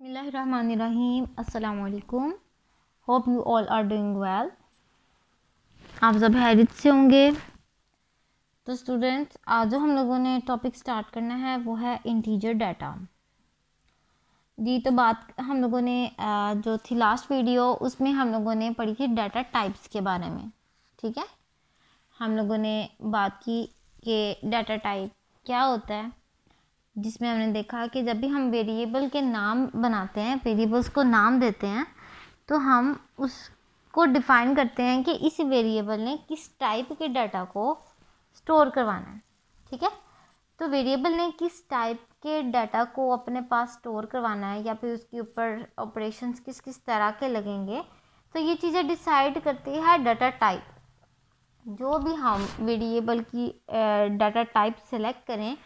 Bismillahirrahmanirrahim. Assalamu alaikum. Hope you all are doing well आप सब हैरित से होंगे तो स्टूडेंट्स आज जो हम लोगों ने टॉपिक स्टार्ट करना है वो है इंटीजर डाटा जी तो बात हम लोगों ने जो थी लास्ट वीडियो उसमें हम लोगों ने पढ़ी थी डाटा टाइप्स के बारे में ठीक है हम लोगों ने बात की कि डाटा टाइप क्या होता है जिसमें हमने देखा कि जब भी हम वेरिएबल के नाम बनाते हैं वेरिएबल्स को नाम देते हैं तो हम उसको डिफ़ाइन करते हैं कि इस वेरिएबल ने किस टाइप के डाटा को स्टोर करवाना है ठीक है तो वेरिएबल ने किस टाइप के डाटा को अपने पास स्टोर करवाना है या फिर उसके ऊपर ऑपरेशन किस किस तरह के लगेंगे तो ये चीज़ें डिसाइड करती है डाटा टाइप जो भी हम वेरिएबल की डाटा टाइप सेलेक्ट करें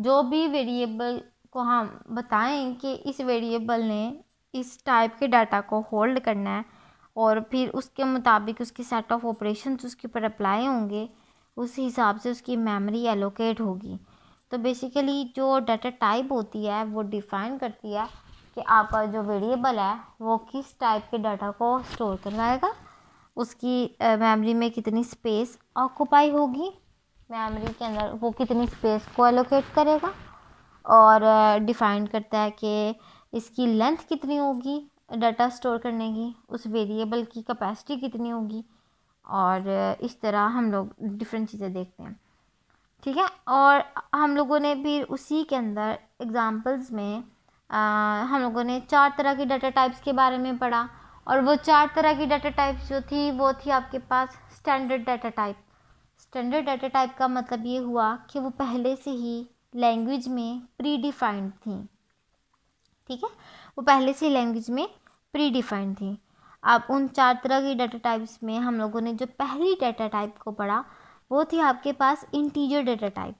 जो भी वेरिएबल को हम बताएं कि इस वेरिएबल ने इस टाइप के डाटा को होल्ड करना है और फिर उसके मुताबिक उसके सेट ऑफ ऑपरेशन उसके ऊपर अप्लाई होंगे उस हिसाब से उसकी मेमोरी एलोकेट होगी तो बेसिकली जो डाटा टाइप होती है वो डिफाइन करती है कि आपका जो वेरिएबल है वो किस टाइप के डाटा को स्टोर करवाएगा उसकी मेमोरी में कितनी स्पेस ऑक्यूपाई होगी मेमोरी के अंदर वो कितनी स्पेस को एलोकेट करेगा और डिफाइन करता है कि इसकी लेंथ कितनी होगी डाटा स्टोर करने की उस वेरिएबल की कैपेसिटी कितनी होगी और इस तरह हम लोग डिफरेंट चीज़ें देखते हैं ठीक है और हम लोगों ने फिर उसी के अंदर एग्ज़ाम्पल्स में आ, हम लोगों ने चार तरह की डाटा टाइप्स के बारे में पढ़ा और वो चार तरह की डाटा टाइप्स जो थी वो थी आपके पास standard data type standard data type का मतलब ये हुआ कि वो पहले से ही लैंग्वेज में प्री डिफाइंड थी ठीक है वो पहले से ही लैंग्वेज में प्री डिफाइंड थी अब उन चार तरह के डाटा टाइप्स में हम लोगों ने जो पहली डाटा टाइप को पढ़ा वो थी आपके पास इंटीजर डाटा टाइप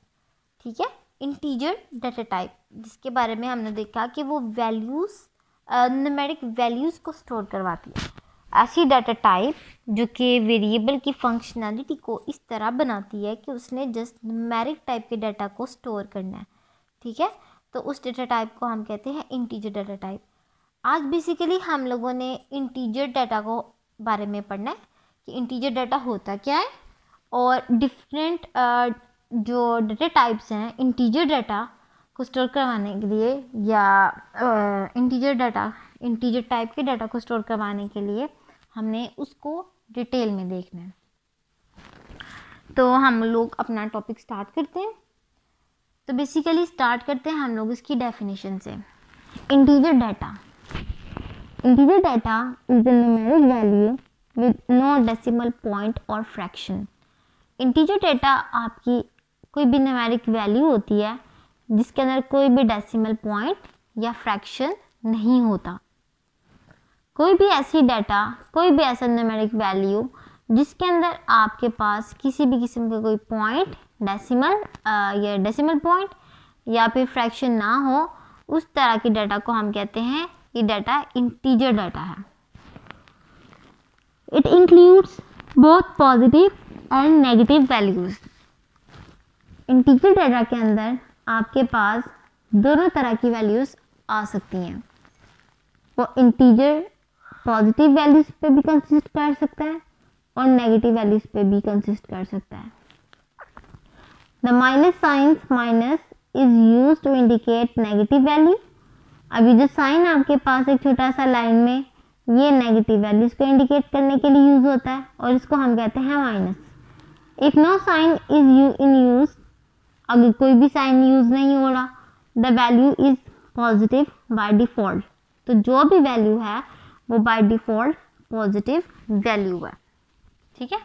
ठीक है इंटीजर डाटा टाइप जिसके बारे में हमने देखा कि वो वैल्यूज़ नमेरिक वैल्यूज़ को स्टोर करवाती है ऐसी डाटा टाइप जो कि वेरिएबल की फंक्शनैलिटी को इस तरह बनाती है कि उसने जस्ट मैरिक टाइप के डाटा को स्टोर करना है ठीक है तो उस डाटा टाइप को हम कहते हैं इंटीजर डाटा टाइप आज बेसिकली हम लोगों ने इंटीजर डाटा को बारे में पढ़ना है कि इंटीजर डाटा होता क्या है और डिफरेंट जो डाटा टाइप्स हैं इंटीजर डाटा को स्टोर करवाने के लिए या इंटीजर डाटा इंटीजर टाइप के डाटा को स्टोर करवाने के लिए हमने उसको डिटेल में देखना है तो हम लोग अपना टॉपिक स्टार्ट करते हैं तो बेसिकली स्टार्ट करते हैं हम लोग इसकी डेफिनेशन से integer data integer data is the numeric value with no decimal point और फ्रैक्शन इंटीजर डाटा आपकी कोई भी न्यूमेरिक वैल्यू होती है जिसके अंदर कोई भी डेसिमल पॉइंट या फ्रैक्शन नहीं होता कोई भी ऐसी डाटा कोई भी ऐसा न्यूमेरिक वैल्यू जिसके अंदर आपके पास किसी भी किस्म का कोई पॉइंट डेसिमल या डेसिमल पॉइंट या फिर फ्रैक्शन ना हो उस तरह की डाटा को हम कहते हैं ये डाटा इंटीजर डाटा है it includes both positive and negative values integer data के अंदर आपके पास दोनों तरह की वैल्यूज़ आ सकती हैं वो इंटीजर पॉजिटिव वैल्यूज पे भी कंसिस्ट कर सकता है और नेगेटिव वैल्यूज पे भी कंसिस्ट कर सकता है the minus signs minus is use to indicate negative value अभी जो साइन आपके पास एक छोटा सा लाइन में ये नेगेटिव वैल्यूज को इंडिकेट करने के लिए यूज होता है और इसको हम कहते हैं minus if no sign is you in use अगर कोई भी साइन यूज नहीं हो रहा the value is positive by default तो जो भी वैल्यू है वो बाय डिफ़ॉल्ट पॉजिटिव वैल्यू है ठीक है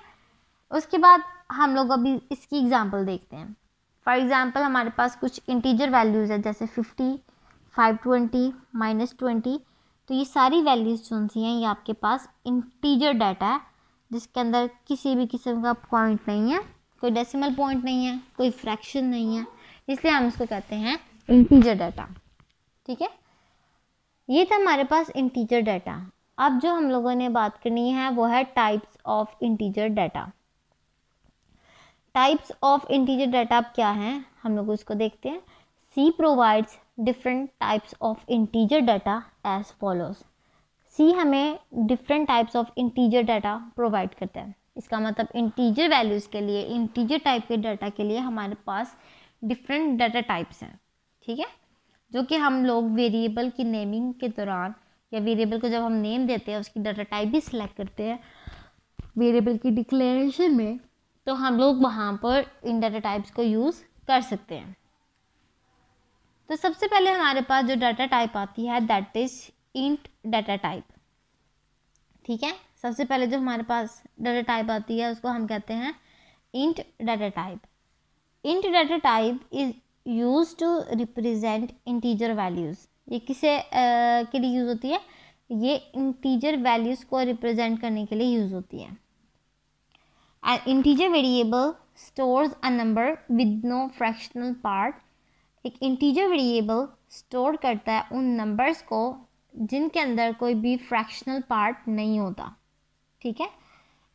उसके बाद हम लोग अभी इसकी एग्ज़ाम्पल देखते हैं फॉर एग्ज़ाम्पल हमारे पास कुछ इंटीजर वैल्यूज़ है जैसे fifty five twenty minus twenty तो ये सारी वैल्यूज़ कौन सी हैं ये आपके पास इंटीजर डाटा है जिसके अंदर किसी भी किस्म का पॉइंट नहीं है कोई डेसिमल पॉइंट नहीं है कोई फ्रैक्शन नहीं है इसलिए हम इसको कहते हैं इंटीजर डाटा ठीक है ये था हमारे पास इंटीजर डाटा अब जो हम लोगों ने बात करनी है वो है types of integer data types of integer data अब क्या हैं हम लोग उसको देखते हैं C provides different types of integer data as follows C हमें different types of integer data provide करता है इसका मतलब इंटीजर वैल्यूज़ के लिए इंटीजर टाइप के डाटा के लिए हमारे पास डिफरेंट डाटा टाइप्स हैं ठीक है जो कि हम लोग वेरिएबल की नेमिंग के दौरान या वेरिएबल को जब हम नेम देते हैं उसकी डाटा टाइप भी सिलेक्ट करते हैं वेरिएबल की डिक्लेरेशन में तो हम लोग वहाँ पर इन डाटा टाइप्स को यूज़ कर सकते हैं तो सबसे पहले हमारे पास जो डाटा टाइप आती है that is int data type ठीक है सबसे पहले जो हमारे पास डाटा टाइप आती है उसको हम कहते हैं int data type int data type is use to represent integer values ये किसे आ, के लिए यूज़ होती है ये इंटीजर वैल्यूज़ को रिप्रजेंट करने के लिए यूज़ होती है integer variable store a number with no fractional part एक इंटीजर वेरिएबल स्टोर करता है उन नंबर्स को जिनके अंदर कोई भी फ्रैक्शनल पार्ट नहीं होता ठीक है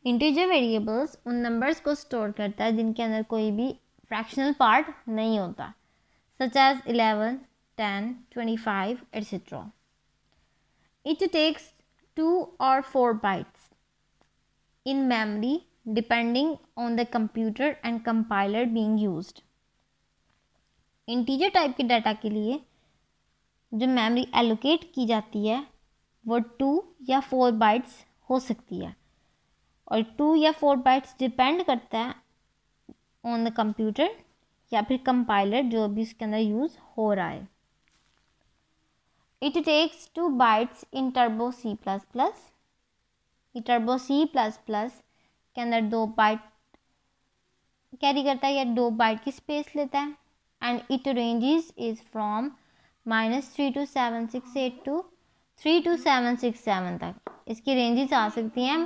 इंटीजर वेरिएबल्स उन नंबर्स को स्टोर करता है जिनके अंदर कोई भी फ्रैक्शनल पार्ट नहीं होता such as 11, 10, 25, etc. It takes 2 or 4 bytes in memory depending on the computer and compiler being used. Integer type ke data ke liye, jo memory allocate ki jati hai, wo two ya four bytes ho sakti hai. और two ya four bytes depend karta hai on the computer या फिर compiler जो भी उसके अंदर use हो रहा है it takes two bytes in Turbo C plus plus Turbo C plus plus के अंदर दो बाइट कैरी करता है या दो बाइट की स्पेस लेता है and it ranges is from minus three two seven six eight to three two seven six seven तक इसकी रेंजेस आ सकती हैं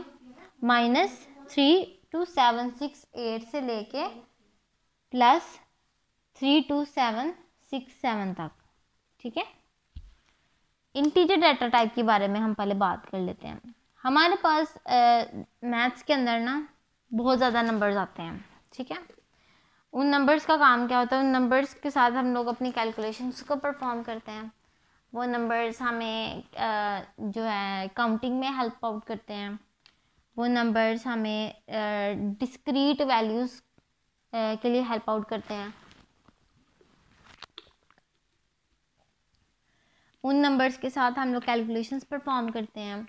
minus three two seven six eight से लेके plus three two seven six seven तक ठीक है इंटीजर डाटा टाइप के बारे में हम पहले बात कर लेते हैं हमारे पास मैथ्स के अंदर ना बहुत ज़्यादा नंबर्स आते हैं ठीक है उन नंबर्स का काम क्या होता है उन नंबर्स के साथ हम लोग अपनी कैलकुलेशंस को परफॉर्म करते हैं वो नंबर्स हमें जो है काउंटिंग में हेल्प आउट करते हैं वो नंबर्स हमें डिस्क्रीट वैल्यूज़ के लिए हेल्प आउट करते हैं उन नंबर्स के साथ हम लोग कैलकुलेशंस परफॉर्म करते हैं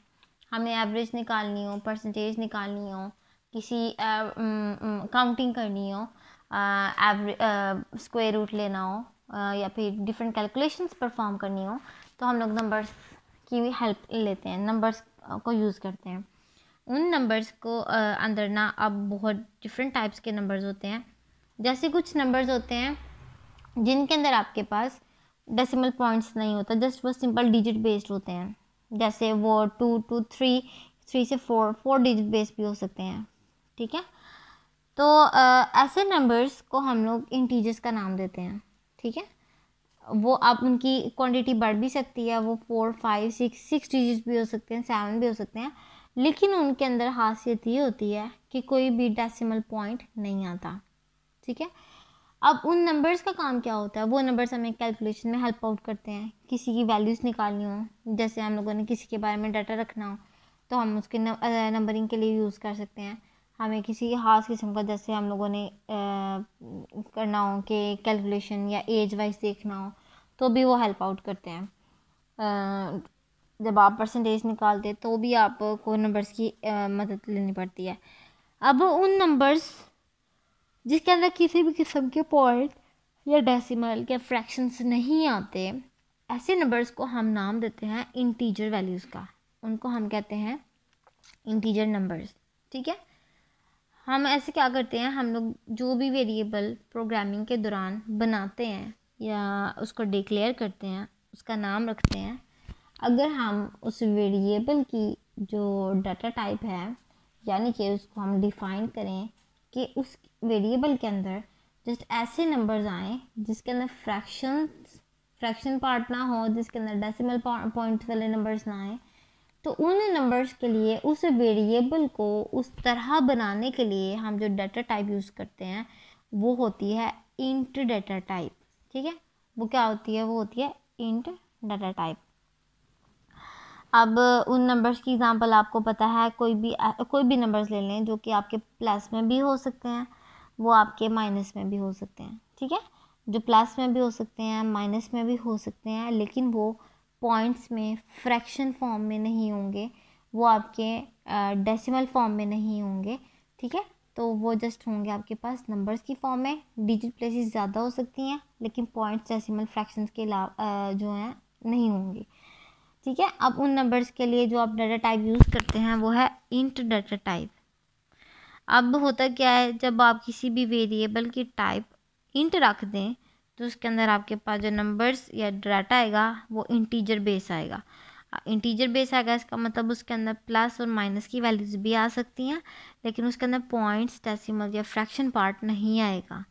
हमें एवरेज निकालनी हो परसेंटेज निकालनी हो किसी काउंटिंग uh, um, um, करनी हो एवरे स्क्वायर रूट लेना हो uh, या फिर डिफरेंट कैलकुलेशंस परफॉर्म करनी हो तो हम लोग नंबर्स की भी हेल्प लेते हैं नंबर्स को यूज़ करते हैं उन नंबर्स को uh, अंदर ना अब बहुत डिफरेंट टाइप्स के नंबर्स होते हैं जैसे कुछ नंबर्स होते हैं जिनके अंदर आपके पास डेसिमल पॉइंट्स नहीं होता जस्ट वो सिंपल डिजिट बेस्ड होते हैं जैसे वो टू टू थ्री थ्री से फोर फोर डिजिट बेस्ड भी हो सकते हैं ठीक है तो आ, ऐसे नंबर्स को हम लोग इंटीजर्स का नाम देते हैं ठीक है वो आप उनकी क्वांटिटी बढ़ भी सकती है वो four five six six digit भी हो सकते हैं सेवन भी हो सकते हैं लेकिन उनके अंदर खासियत ये होती है कि कोई भी डेसिमल पॉइंट नहीं आता ठीक है अब उन नंबर्स का काम क्या होता है वो नंबर्स हमें कैलकुलेशन में हेल्प आउट करते हैं किसी की वैल्यूज़ निकालनी हो जैसे हम लोगों ने किसी के बारे में डाटा रखना हो तो हम उसके नंबरिंग के लिए यूज़ कर सकते हैं हमें किसी खास किस्म का जैसे हम लोगों ने आ, करना हो कि कैलकुलेशन या एज वाइज देखना हो तो भी वो हेल्प आउट करते हैं आ, जब आप परसेंटेज निकालते तो भी आपको नंबर्स की आ, मदद लेनी पड़ती है अब उन नंबर्स जिसके अंदर किसी भी किस्म के पॉइंट या डेसिमल के फ्रैक्शंस नहीं आते ऐसे नंबर्स को हम नाम देते हैं इंटीजर वैल्यूज़ का उनको हम कहते हैं इंटीजर नंबर्स ठीक है हम ऐसे क्या करते हैं हम लोग जो भी वेरिएबल प्रोग्रामिंग के दौरान बनाते हैं या उसको डिक्लेयर करते हैं उसका नाम रखते हैं अगर हम उस वेरिएबल की जो डाटा टाइप है यानी कि उसको हम डिफ़ाइन करें कि उस वेरिएबल के अंदर जस्ट ऐसे नंबर्स आए जिसके अंदर फ्रैक्शन फ्रैक्शन पार्ट ना हो जिसके अंदर डेसिमल पॉइंट वाले नंबर्स ना आए तो उन नंबर्स के लिए उस वेरिएबल को उस तरह बनाने के लिए हम जो डाटा टाइप यूज़ करते हैं वो होती है इंट डाटा टाइप ठीक है वो क्या होती है वो होती है इंट डाटा टाइप अब उन नंबर्स की एग्ज़ाम्पल आपको पता है कोई भी कोई भी नंबर्स ले लें जो कि आपके प्लस में भी हो सकते हैं वो आपके माइनस में भी हो सकते हैं ठीक है जो प्लस में भी हो सकते हैं माइनस में भी हो सकते हैं लेकिन वो पॉइंट्स में फ्रैक्शन फॉर्म में नहीं होंगे वो आपके डेसिमल फॉर्म में नहीं होंगे ठीक है तो वो जस्ट होंगे आपके पास नंबर्स की फॉर्म में डिजिट प्लेसेस ज़्यादा हो सकती हैं लेकिन पॉइंट्स डेसिमल फ्रैक्शंस के अलावा जो हैं नहीं होंगे ठीक है अब उन नंबर्स के लिए जो आप डाटा टाइप यूज़ करते हैं वो है इंट डाटा टाइप अब होता क्या है जब आप किसी भी वेरिएबल की टाइप इंट रख दें तो उसके अंदर आपके पास जो नंबर्स या डाटा आएगा वो इंटीजर बेस आएगा इंटीजर बेस आएगा इसका मतलब उसके अंदर प्लस और माइनस की वैल्यूज़ भी आ सकती हैं लेकिन उसके अंदर पॉइंट्स डेसिमल या फ्रैक्शन पार्ट नहीं आएगा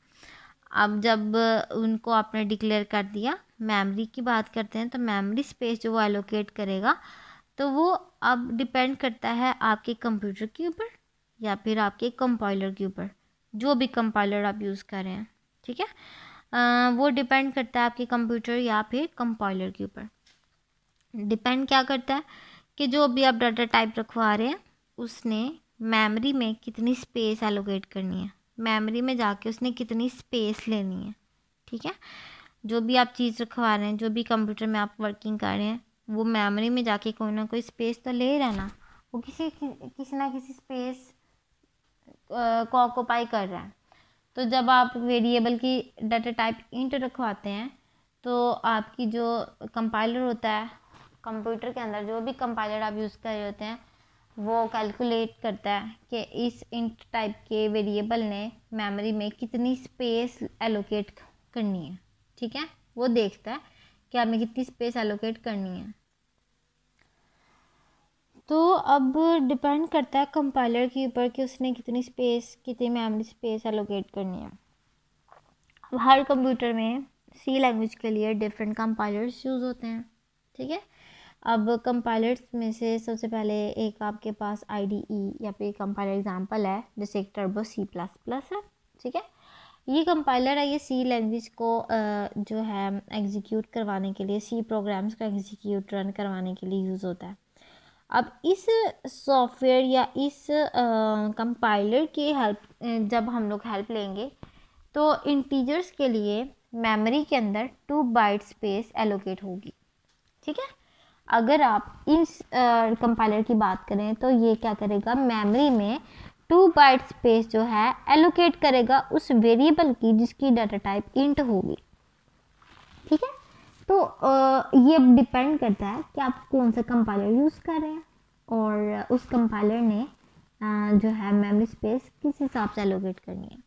अब जब उनको आपने डिक्लेयर कर दिया मेमोरी की बात करते हैं तो मेमोरी स्पेस जो वो एलोकेट करेगा तो वो अब डिपेंड करता है आपके कंप्यूटर के ऊपर या फिर आपके कंपाइलर के ऊपर जो भी कंपाइलर आप यूज़ कर रहे हैं ठीक है आ, वो डिपेंड करता है आपके कंप्यूटर या फिर कंपाइलर के ऊपर डिपेंड क्या करता है कि जो भी आप डाटा टाइप रखवा रहे हैं उसने मेमोरी में कितनी स्पेस एलोकेट करनी है मेमोरी में जाके उसने कितनी स्पेस लेनी है ठीक है जो भी आप चीज़ रखवा रहे हैं जो भी कंप्यूटर में आप वर्किंग कर रहे हैं वो मेमोरी में जाके कोई ना कोई स्पेस तो ले रहा ना वो किसी कि, किसी ना किसी स्पेस को ऑक्यूपाई कर रहा है तो जब आप वेरिएबल की डाटा टाइप इंट रखवाते हैं तो आपकी जो कंपाइलर होता है कंप्यूटर के अंदर जो भी कंपाइलर आप यूज़ कर रहे होते हैं वो कैलकुलेट करता है कि इस इंट टाइप के वेरिएबल ने मेमोरी में कितनी स्पेस एलोकेट करनी है ठीक है वो देखता है कि आपने कितनी स्पेस एलोकेट करनी है तो अब डिपेंड करता है कंपाइलर के ऊपर कि उसने कितनी स्पेस कितनी मेमोरी स्पेस एलोकेट करनी है अब हर कंप्यूटर में सी लैंग्वेज के लिए डिफरेंट कंपाइलर्स यूज़ होते हैं ठीक है अब कंपाइलर्स में से सबसे पहले एक आपके पास आई e या फिर कंपाइलर एग्जांपल है जैसे एक टर्बो सी प्लस प्लस है ठीक है ये कंपाइलर है ये सी लैंग्वेज को जो है एग्जीक्यूट करवाने के लिए सी प्रोग्राम्स का एग्जीक्यूट रन करवाने के लिए यूज़ होता है अब इस सॉफ्टवेयर या इस कंपाइलर की हेल्प जब हम लोग हेल्प लेंगे तो इंटीजर्स के लिए मेमोरी के अंदर टू बाइट स्पेस एलोकेट होगी ठीक है अगर आप इस कंपाइलर की बात करें तो ये क्या करेगा मेमोरी में टू बाइट स्पेस जो है एलोकेट करेगा उस वेरिएबल की जिसकी डाटा टाइप इंट होगी ठीक है तो आ, ये डिपेंड करता है कि आप कौन सा कंपाइलर यूज़ कर रहे हैं और उस कंपाइलर ने आ, जो है मेमोरी स्पेस किस हिसाब से एलोकेट करनी है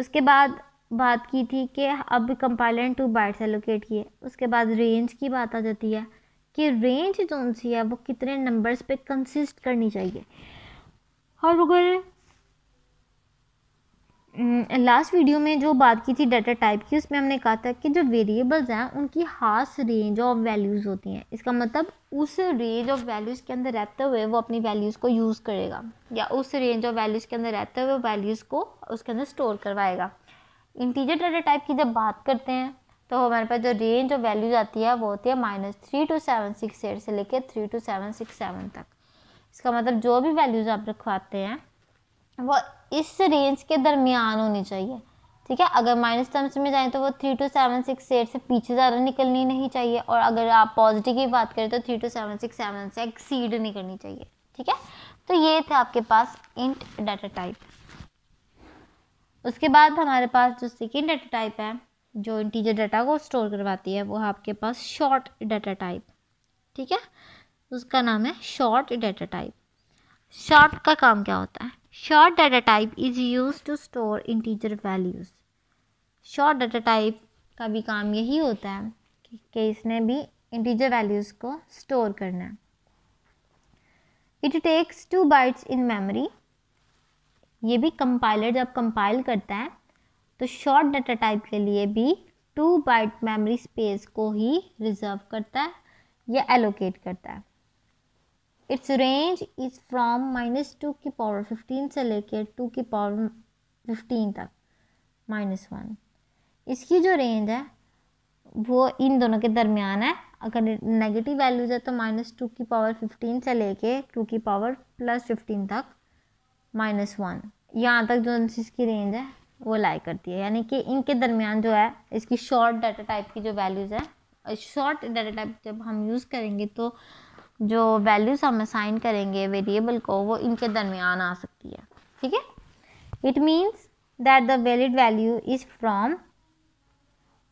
उसके बाद बात की थी कि अब कंपाइलर टू बाइट्स एलोकेट किए उसके बाद रेंज की बात आ जाती है कि रेंज जो सी है वो कितने नंबर्स पे कंसिस्ट करनी चाहिए और अगर लास्ट हम्म, वीडियो में जो बात की थी डाटा टाइप की उसमें हमने कहा था कि जो वेरिएबल्स हैं उनकी खास रेंज ऑफ वैल्यूज़ होती हैं इसका मतलब उस रेंज ऑफ वैल्यूज़ के अंदर रहते हुए वो अपनी वैल्यूज़ को यूज़ करेगा या उस रेंज ऑफ वैल्यूज़ के अंदर रहते हुए वैल्यूज़ को उसके अंदर स्टोर करवाएगा इंटीजर डाटा टाइप की जब बात करते हैं तो हमारे पास जो रेंज ऑफ वैल्यूज आती है वो होती है minus three two seven six eight से लेकर three two seven six seven तक इसका मतलब जो भी वैल्यूज़ आप रखवाते हैं वो इस रेंज के दरमियान होनी चाहिए ठीक है अगर माइनस टर्म्स में जाएँ तो वो three two seven six eight से पीछे ज़्यादा निकलनी नहीं चाहिए और अगर आप पॉजिटिव की बात करें तो three two seven six seven से एक्सीड नहीं करनी चाहिए ठीक है तो ये थे आपके पास इंट डाटा टाइप उसके बाद हमारे पास जो सेकेंड डाटा टाइप है जो इंटीजर डाटा को स्टोर करवाती है वो है आपके पास शॉर्ट डाटा टाइप ठीक है उसका नाम है शॉर्ट डाटा टाइप शॉर्ट का काम क्या होता है Short data type is used to store integer values. Short data type का भी काम यही होता है कि, कि इसने भी integer values को store करना है It takes two bytes in memory. ये भी कंपाइलर जब कंपाइल करता है तो शॉर्ट डाटा टाइप के लिए भी टू बाइट मेमोरी स्पेस को ही रिजर्व करता है या एलोकेट करता है its range is from minus two की पावर फिफ्टीन से लेके टू की पावर फिफ्टीन तक माइनस वन इसकी जो रेंज है वो इन दोनों के दरमियान है अगर नेगेटिव वैल्यूज़ है तो माइनस टू की पावर फिफ्टीन से लेके टू की पावर प्लस फिफ्टीन तक माइनस वन यहाँ तक जो इसकी रेंज है वो लाई करती है यानी कि इनके दरमियान जो है इसकी शॉर्ट डाटा टाइप की जो वैल्यूज़ है शॉर्ट डाटा टाइप जब हम यूज़ करेंगे तो जो वैल्यूज़ हम असाइन करेंगे वेरिएबल को वो इनके दरमियान आ सकती है ठीक है it means that the valid value is from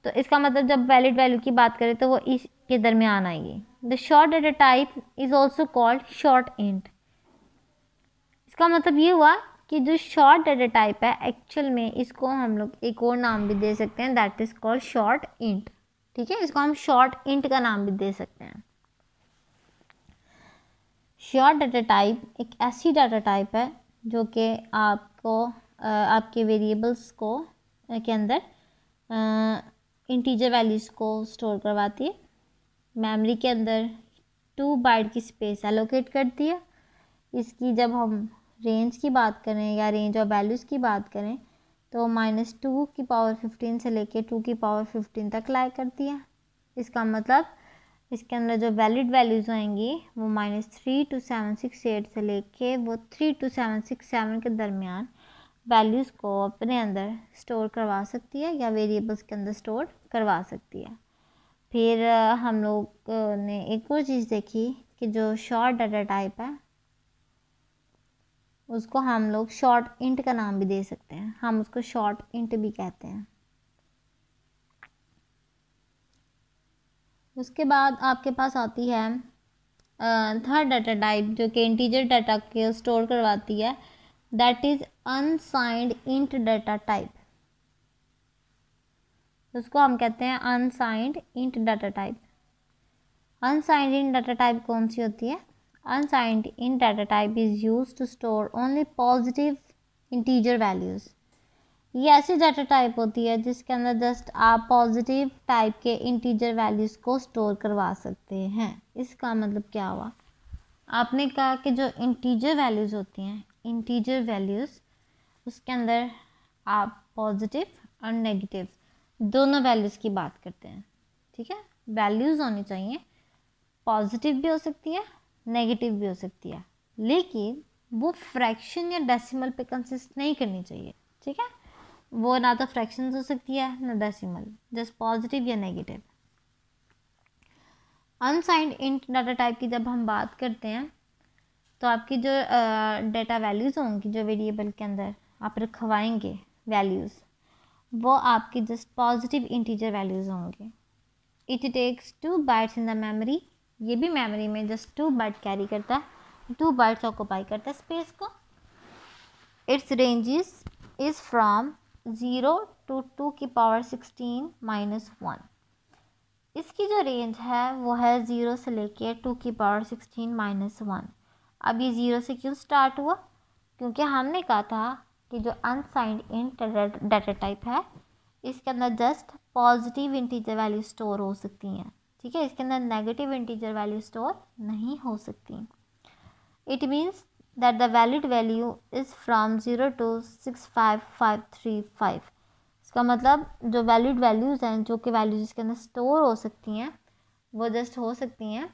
तो इसका मतलब जब वैलिड वैल्यू की बात करें तो वो इसके दरमियान आएगी the short data type is also called short int इसका मतलब ये हुआ कि जो शॉर्ट डेटा टाइप है एक्चुअल में इसको हम लोग एक और नाम भी दे सकते हैं that is called short int ठीक है इसको हम शॉर्ट इंट का नाम भी दे सकते हैं श्योर डाटा टाइप एक ऐसी डाटा टाइप है जो कि आपको आपके वेरिएबल्स को के अंदर इंटीजर वैल्यूज़ को स्टोर करवाती है मेमोरी के अंदर टू बाइट की स्पेस एलोकेट करती है इसकी जब हम रेंज की बात करें या रेंज और वैल्यूज़ की बात करें तो माइनस टू की पावर फिफ्टीन से लेके टू की पावर फिफ्टीन तक लाई करती है इसका मतलब इसके अंदर जो वैलिड वैल्यूज़ आएंगी वो minus three two seven six eight से लेके वो three two seven six seven के दरमियान वैल्यूज़ को अपने अंदर स्टोर करवा सकती है या वेरिएबल्स के अंदर स्टोर करवा सकती है फिर हम लोग ने एक और चीज़ देखी कि जो शॉर्ट डाटा टाइप है उसको हम लोग शॉर्ट इंट का नाम भी दे सकते हैं हम उसको शॉर्ट इंट भी कहते हैं उसके बाद आपके पास आती है थर्ड डाटा टाइप जो कि इंटीजर डाटा के स्टोर करवाती है that is unsigned int data type उसको हम कहते हैं unsigned int data type unsigned int data type कौन सी होती है unsigned int data type is use to store only positive integer values ये ऐसी डाटा टाइप होती है जिसके अंदर जस्ट आप पॉजिटिव टाइप के इंटीजर वैल्यूज़ को स्टोर करवा सकते हैं इसका मतलब क्या हुआ आपने कहा कि जो इंटीजर वैल्यूज़ होती हैं इंटीजर वैल्यूज़ उसके अंदर आप पॉजिटिव और नेगेटिव दोनों वैल्यूज़ की बात करते हैं ठीक है वैल्यूज़ होनी चाहिए पॉजिटिव भी हो सकती है नेगेटिव भी हो सकती है लेकिन वो फ्रैक्शन या डेसिमल पे कंसिस्ट नहीं करनी चाहिए ठीक है वो ना तो फ्रैक्शन हो सकती है ना डेसिमल जस्ट पॉजिटिव या negative unsigned int data type की जब हम बात करते हैं तो आपकी जो डाटा वैल्यूज़ होंगी जो वेरिएबल के अंदर आप रखवाएंगे वैल्यूज़ वो आपकी जस्ट पॉजिटिव इंटीजर वैल्यूज़ होंगे it takes two bytes in the memory ये भी मेमोरी में जस्ट टू बाइट कैरी करता है टू बाइट्स ऑक्यूपाई करता है स्पेस को its ranges is from zero to two की पावर सिक्सटीन माइनस वन इसकी जो रेंज है वो है ज़ीरो से लेके टू की पावर सिक्सटीन माइनस वन अब ये ज़ीरो से क्यों स्टार्ट हुआ क्योंकि हमने कहा था कि जो अनसाइंड इंट डाटा टाइप है इसके अंदर just positive integer value store हो सकती हैं ठीक है इसके अंदर नेगेटिव इंटीजर वैल्यू स्टोर नहीं हो सकती it means that the valid value is from zero to six five five three five इसका मतलब जो वैलिड वैल्यूज़ हैं जो कि वैल्यूज़ इसके अंदर स्टोर हो सकती हैं वो जस्ट हो सकती हैं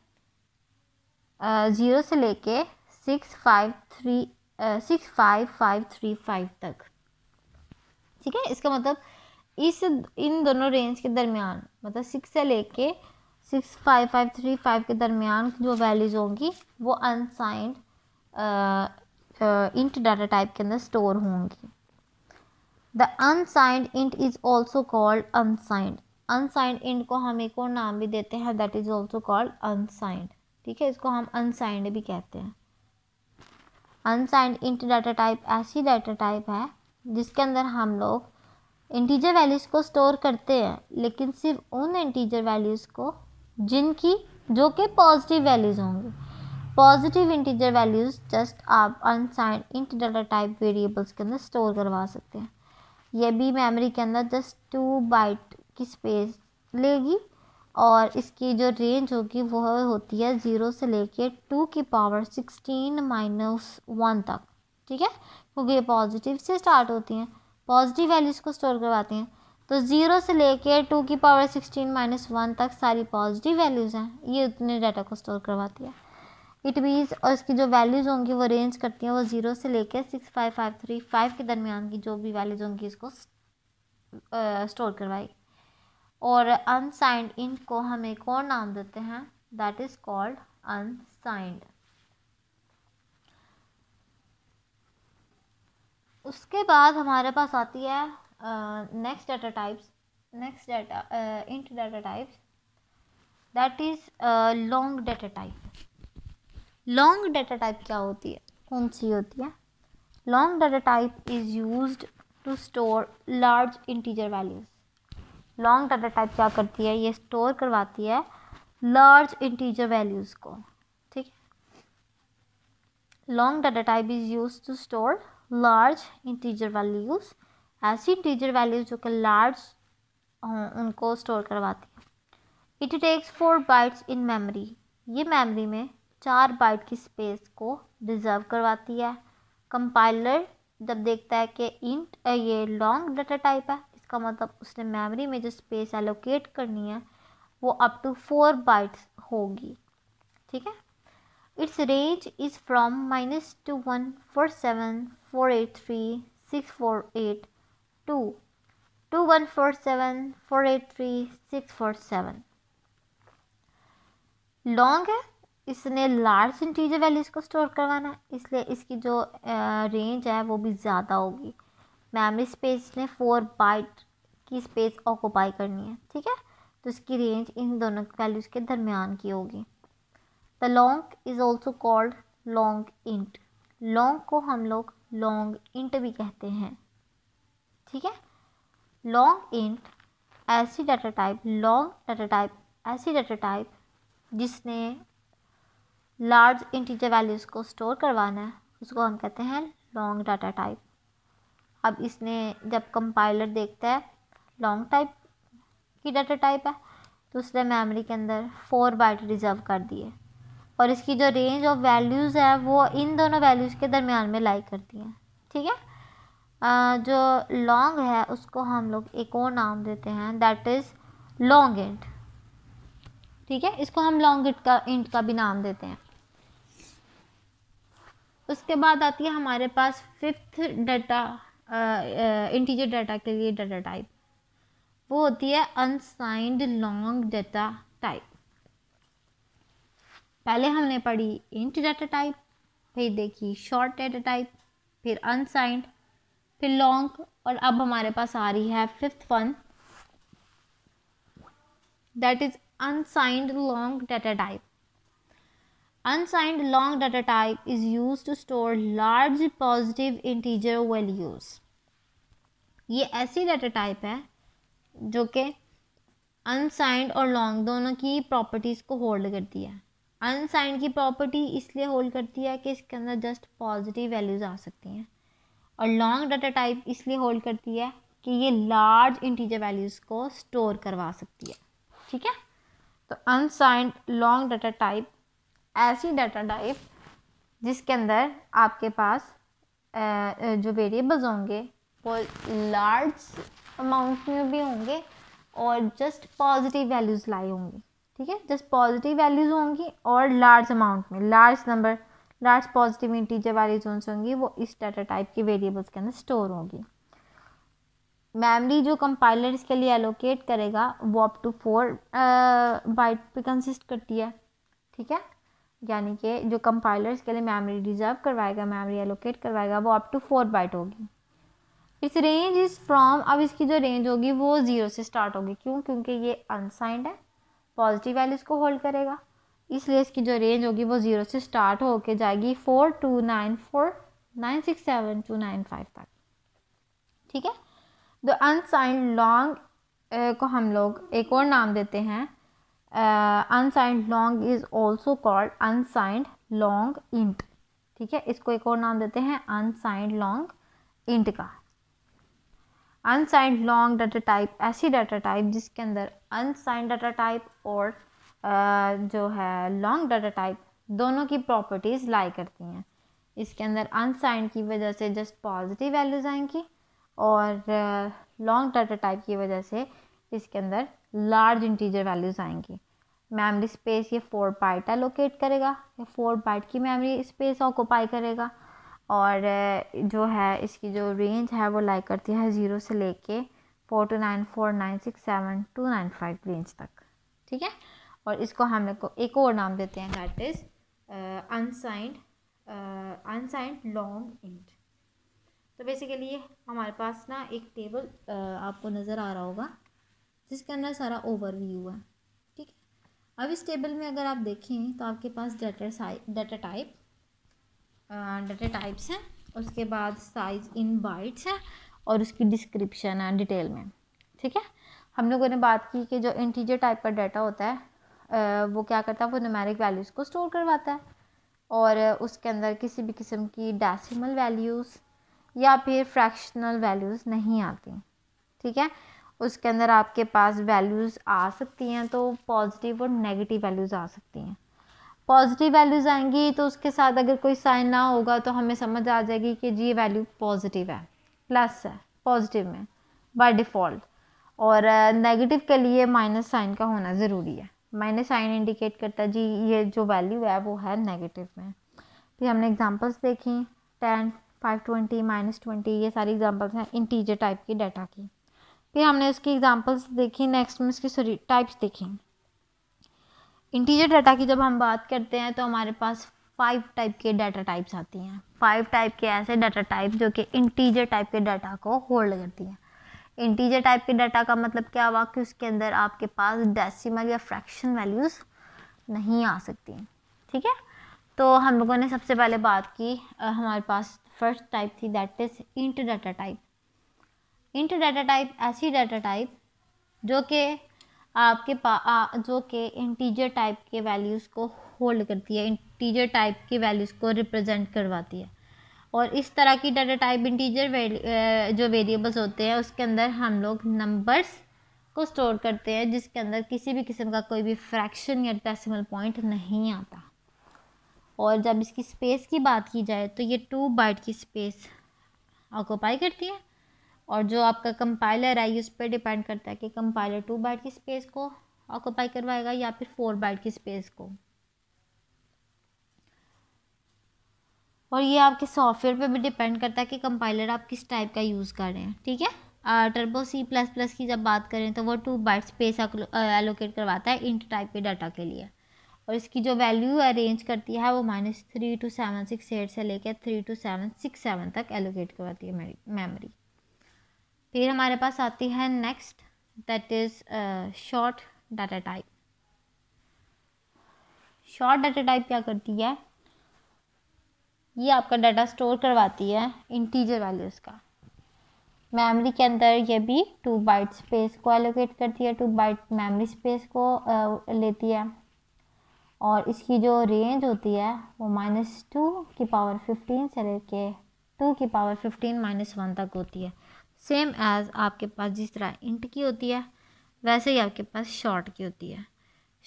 ज़ीरो से लेके six five three six five five three five तक ठीक है इसका मतलब इस इन दोनों रेंज के दरमियान मतलब सिक्स से लेके six five five three five के दरमियान जो वैल्यूज़ होंगी वो अनसाइंड इंट डाटा टाइप के अंदर स्टोर होंगी the unsigned int is also called unsigned unsigned int को हम एक और नाम भी देते हैं that is also called unsigned ठीक है इसको हम अनसाइंड भी कहते हैं अनसाइंड इंट डाटा टाइप ऐसी डाटा टाइप है जिसके अंदर हम लोग इंटीजर वैल्यूज़ को स्टोर करते हैं लेकिन सिर्फ उन इंटीजर वैल्यूज़ को जिनकी जो कि पॉजिटिव वैल्यूज़ होंगी पॉजिटिव इंटीजर वैल्यूज़ जस्ट आप unsigned int data type variables के अंदर स्टोर करवा सकते हैं यह भी मेमोरी के अंदर जस्ट टू बाइट की स्पेस लेगी और इसकी जो रेंज होगी वह होती है ज़ीरो से लेके टू की पावर सिक्सटीन माइनस वन तक ठीक है क्योंकि ये पॉजिटिव से स्टार्ट होती हैं पॉजिटिव वैल्यूज़ को स्टोर करवाती हैं तो ज़ीरो से लेके टू की पावर सिक्सटीन माइनस वन तक सारी पॉजिटिव वैल्यूज़ हैं ये उतने डाटा को स्टोर करवाती है इट मीन्स और इसकी जो वैल्यूज़ होंगी वो रेंज करती हैं वो ज़ीरो से लेकर six five five three five के दरमियान की जो भी वैल्यूज़ होंगी इसको स्टोर करवाई और अनसाइंड इंट को हम एक और नाम देते हैं दैट इज़ कॉल्ड अनसाइंड उसके बाद हमारे पास आती है next data types next data int data types that is long data type long data type क्या होती है कौन सी होती है long data type is use to store large integer values long data type क्या करती है ये स्टोर करवाती है लार्ज इंटीजर वैल्यूज़ को ठीक है long data type is use to store large integer values ऐसी इंटीजर वैल्यूज़ जो कि लार्ज उनको स्टोर करवाती है it takes four bytes in memory ये मेमोरी में चार बाइट की स्पेस को रिजर्व करवाती है कंपाइलर जब देखता है कि इंट ये लॉन्ग डाटा टाइप है इसका मतलब उसने मेमोरी में जो स्पेस एलोकेट करनी है वो अप टू फोर बाइट्स होगी ठीक है its range is from minus two one four seven four eight three six four eight to two one four seven four eight three six four seven long है इसने large integer values को store करवाना है इसलिए इसकी जो range है वो भी ज़्यादा होगी मेमोरी स्पेस ने फोर बाइट की स्पेस ऑक्यूपाई करनी है ठीक है तो इसकी रेंज इन दोनों वैल्यूज़ के दरमियान की होगी the long is also called long int long को हम लोग लॉन्ग इंट भी कहते हैं ठीक है लॉन्ग इंट ऐसी data type long data type ऐसी डाटा टाइप जिसने लार्ज इंटीजर वैल्यूज़ को स्टोर करवाना है उसको हम कहते हैं लॉन्ग डाटा टाइप अब इसने जब कंपाइलर देखता है लॉन्ग टाइप की डाटा टाइप है तो उसने मेमोरी के अंदर फोर बाइट रिजर्व कर दिए और इसकी जो रेंज ऑफ वैल्यूज़ है वो इन दोनों वैल्यूज़ के दरमियान में लाई करती हैं ठीक है आ, जो लॉन्ग है उसको हम लोग एक और नाम देते हैं दैट इज़ लॉन्ग इंट ठीक है इसको हम लॉन्ग इंट का इंट का भी नाम देते हैं उसके बाद आती है हमारे पास फिफ्थ डाटा इंटीजर डाटा के लिए डाटा टाइप वो होती है अनसाइंड लॉन्ग डाटा टाइप पहले हमने पढ़ी इंट डाटा टाइप फिर देखी शॉर्ट डाटा टाइप फिर अनसाइंड फिर लॉन्ग और अब हमारे पास आ रही है fifth one that is unsigned long data type unsigned long data type is used to store large positive integer values ये ऐसी डाटा टाइप है जो कि अनसाइंड और लॉन्ग दोनों की प्रॉपर्टीज़ को होल्ड करती है अनसाइंड की प्रॉपर्टी इसलिए होल्ड करती है कि इसके अंदर जस्ट पॉजिटिव वैल्यूज़ आ सकती हैं और लॉन्ग डाटा टाइप इसलिए होल्ड करती है कि ये लार्ज इंटीजर वैल्यूज़ को स्टोर करवा सकती है ठीक है तो अनसाइंड लॉन्ग डाटा टाइप ऐसी डाटा टाइप जिसके अंदर आपके पास जो वेरिएबल्स होंगे वो लार्ज अमाउंट में भी होंगे और जस्ट पॉजिटिव वैल्यूज़ लाए होंगे ठीक है जस्ट पॉजिटिव वैल्यूज़ होंगी और लार्ज अमाउंट में large number large positive integer वाली जोन्स होंगी वो इस डाटा टाइप के वेरिएबल्स के अंदर स्टोर होंगी मेमोरी जो कंपाइलर इसके लिए एलोकेट करेगा वो अप टू फोर बाइट पे कंसिस्ट करती है ठीक है यानी कि जो कंपाइलर्स के लिए मेमोरी रिजर्व करवाएगा मेमोरी एलोकेट करवाएगा वो अप टू फोर बाइट होगी इस रेंज इज़ फ्रॉम अब इसकी जो रेंज होगी वो ज़ीरो से स्टार्ट होगी क्यों क्योंकि ये अनसाइंड है पॉजिटिव वैल्यूज़ को होल्ड करेगा इसलिए इसकी जो रेंज होगी वो ज़ीरो से स्टार्ट होके जाएगी four two nine four nine six seven two nine five तक ठीक है द अनसाइंड लॉन्ग को हम लोग एक और नाम देते हैं uh, unsigned long is also called unsigned long int ठीक है इसको एक और नाम देते हैं अनसाइंड लॉन्ग इंट का अनसाइंड लॉन्ग डाटा टाइप ऐसी डाटा टाइप जिसके अंदर अनसाइंड डाटा टाइप और uh, जो है लॉन्ग डाटा टाइप दोनों की प्रॉपर्टीज़ लाई करती हैं इसके अंदर अनसाइंड की वजह से जस्ट पॉजिटिव वैल्यूज़ आएंगी और लॉन्ग डाटा टाइप की वजह से इसके अंदर लार्ज इंटीजर वैल्यूज़ आएंगी मेमोरी स्पेस ये फोर बाइट एलोकेट करेगा ये फोर बाइट की मेमोरी स्पेस ऑक्यूपाई करेगा और जो है इसकी जो रेंज है वो लाइक करती है ज़ीरो से लेके four two nine four nine six seven two nine five range तक ठीक है और इसको हम लोग को एक और नाम देते हैं that is unsigned unsigned long int तो बेसिकली हमारे पास ना एक टेबल uh, आपको नज़र आ रहा होगा जिसके अंदर सारा ओवरव्यू है ठीक है अब इस टेबल में अगर आप देखें तो आपके पास data data type data types हैं उसके बाद साइज इन बाइट्स है और उसकी डिस्क्रिप्शन है डिटेल में ठीक है हम लोगों ने बात की कि जो इंटीजर टाइप का डाटा होता है वो क्या करता है वो नमेरिक वैल्यूज़ को स्टोर करवाता है और उसके अंदर किसी भी किस्म की डेसिमल वैल्यूज़ या फिर फ्रैक्शनल वैल्यूज़ नहीं आती ठीक है उसके अंदर आपके पास वैल्यूज़ आ सकती हैं तो पॉजिटिव और नेगेटिव वैल्यूज़ आ सकती हैं पॉजिटिव वैल्यूज़ आएंगी तो उसके साथ अगर कोई साइन ना होगा तो हमें समझ आ जाएगी कि जी ये वैल्यू पॉजिटिव है प्लस है पॉजिटिव में बाय डिफ़ॉल्ट और नेगेटिव के लिए माइनस साइन का होना ज़रूरी है माइनस साइन इंडिकेट करता है जी ये जो वैल्यू है वो है नेगेटिव में फिर हमने एग्जांपल्स देखी ten five twenty minus twenty ये सारी एग्जांपल्स हैं इंटीजर टाइप की डाटा की फिर हमने इसकी एग्जांपल्स देखी नेक्स्ट में इसकी सॉरी टाइप्स देखी इंटीजर डाटा की जब हम बात करते हैं तो हमारे पास फाइव टाइप के डाटा टाइप्स आती हैं फाइव टाइप के ऐसे डाटा टाइप जो कि इंटीजर टाइप के डाटा को होल्ड करती हैं इंटीजर टाइप के डाटा का मतलब क्या हुआ कि उसके अंदर आपके पास डेसिमल या फ्रैक्शन वैल्यूज़ नहीं आ सकती ठीक है तो हम लोगों ने सबसे पहले बात की हमारे पास फर्स्ट टाइप थी that is int data type int data type ऐसी डाटा टाइप जो कि आपके पा जो कि इंटीजर टाइप के वैल्यूज़ को होल्ड करती है इंटीजर टाइप की वैल्यूज़ को रिप्रेजेंट करवाती है और इस तरह की डाटा टाइप इंटीजर जो वेरिएबल्स होते हैं उसके अंदर हम लोग नंबर्स को स्टोर करते हैं जिसके अंदर किसी भी किस्म का कोई भी फ्रैक्शन या डेसिमल पॉइंट नहीं आता और जब इसकी स्पेस की बात की जाए तो ये टू बाइट की स्पेस ऑक्यूपाई करती है और जो आपका कंपाइलर है ये उस पर डिपेंड करता है कि कंपाइलर टू बाइट की स्पेस को ऑक्यूपाई करवाएगा या फिर फोर बाइट की स्पेस को और ये आपके सॉफ्टवेयर पे भी डिपेंड करता है कि कंपाइलर आप किस टाइप का यूज़ कर रहे हैं ठीक है टर्बो सी प्लस प्लस की जब बात करें तो वो टू बाइट स्पेस एलोकेट करवाता है इंट टाइप के डाटा के लिए और इसकी जो वैल्यू अरेंज करती है वो minus three two seven six eight से लेकर three two seven six seven तक एलोकेट करवाती है मेमोरी फिर हमारे पास आती है next that is short data type short data type क्या करती है ये आपका डाटा स्टोर करवाती है इंटीजर वैल्यूज़ का मेमोरी के अंदर ये भी टू बाइट स्पेस को एलोकेट करती है टू बाइट मेमोरी स्पेस को आ, uh, लेती है और इसकी जो रेंज होती है वो माइनस टू की पावर फिफ्टीन से लेके टू की पावर फिफ्टीन माइनस वन तक होती है सेम एज़ आपके पास जिस तरह इंट की होती है वैसे ही आपके पास शॉर्ट की होती है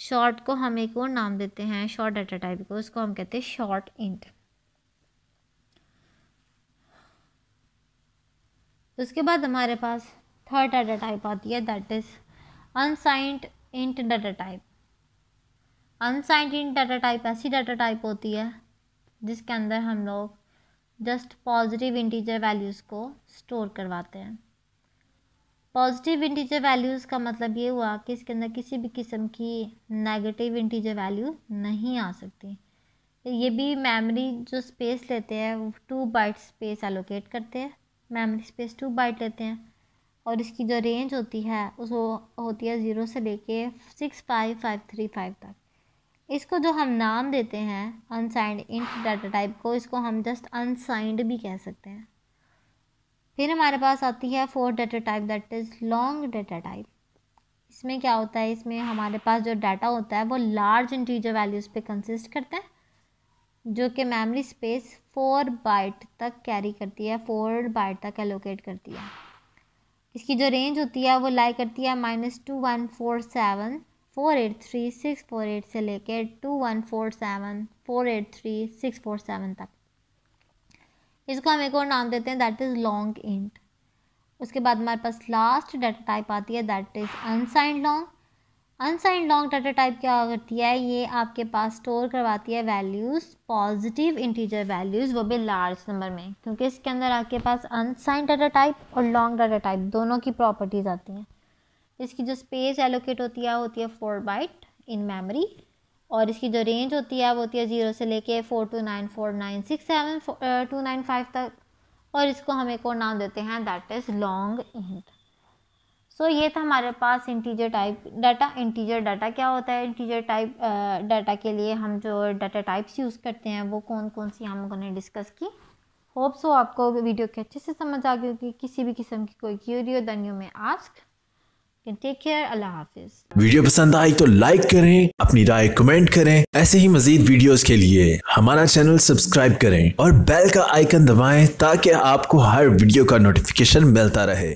शॉर्ट को हम एक और नाम देते हैं शॉर्ट डाटा टाइप को उसको हम कहते हैं शॉर्ट इंट उसके बाद हमारे पास थर्ड डाटा टाइप आती है that is unsigned int data type unsigned int data type ऐसी डाटा टाइप होती है जिसके अंदर हम लोग जस्ट पॉजिटिव इंटीजर वैल्यूज़ को स्टोर करवाते हैं पॉजिटिव इंटीजर वैल्यूज़ का मतलब ये हुआ कि इसके अंदर किसी भी किस्म की नेगेटिव इंटीजर वैल्यू नहीं आ सकती ये भी मेमोरी जो स्पेस लेते हैं वो टू बाइट स्पेस एलोकेट करते हैं मेमोरी स्पेस टू बाइट लेते हैं और इसकी जो रेंज होती है उस होती है ज़ीरो से लेके six five five three five तक इसको जो हम नाम देते हैं अनसाइंड इंट डाटा टाइप को इसको हम जस्ट अनसाइंड भी कह सकते हैं फिर हमारे पास आती है four data type that is long data type इसमें क्या होता है इसमें हमारे पास जो डाटा होता है वो लार्ज इंटीजर वैल्यूज़ पे कंसिस्ट करता है जो कि मेमोरी स्पेस फोर बाइट तक कैरी करती है फोर बाइट तक एलोकेट करती है इसकी जो रेंज होती है वो लाई करती है minus two one four seven four eight three six four eight से लेकर two one four seven four eight three six four seven तक इसको हम एक और नाम देते हैं दैट इज़ लॉन्ग इंट उसके बाद हमारे पास लास्ट डाटा टाइप आती है that is unsigned long unsigned long data type क्या करती है ये आपके पास स्टोर करवाती है वैल्यूज़ पॉजिटिव इंटीजर वैल्यूज़ वो भी लार्ज नंबर में क्योंकि इसके अंदर आपके पास अनसाइंड डाटा टाइप और लॉन्ग डाटा टाइप दोनों की प्रॉपर्टीज़ आती हैं इसकी जो स्पेस एलोकेट होती है होती है फोर बाइट इन मेमोरी और इसकी जो रेंज होती है वो होती है ज़ीरो से लेके four two nine four nine six seven two nine five तक और इसको हम एक और नाम देते हैं that is long int so ये था हमारे पास integer type data integer data क्या होता है इंटीजर टाइप डाटा के लिए हम जो डाटा टाइप्स यूज़ करते हैं वो कौन कौन सी हम लोगों ने डिस्कस की होप सो आपको वीडियो के अच्छे से समझ आ गई होगी किसी भी किस्म की कोई क्यूरी हो then you may ask take care Allah हाफिज वीडियो पसंद आई तो लाइक करें अपनी राय कमेंट करें ऐसे ही मजीद वीडियोस के लिए हमारा चैनल सब्सक्राइब करें और बेल का आइकन दबाएं ताकि आपको हर वीडियो का नोटिफिकेशन मिलता रहे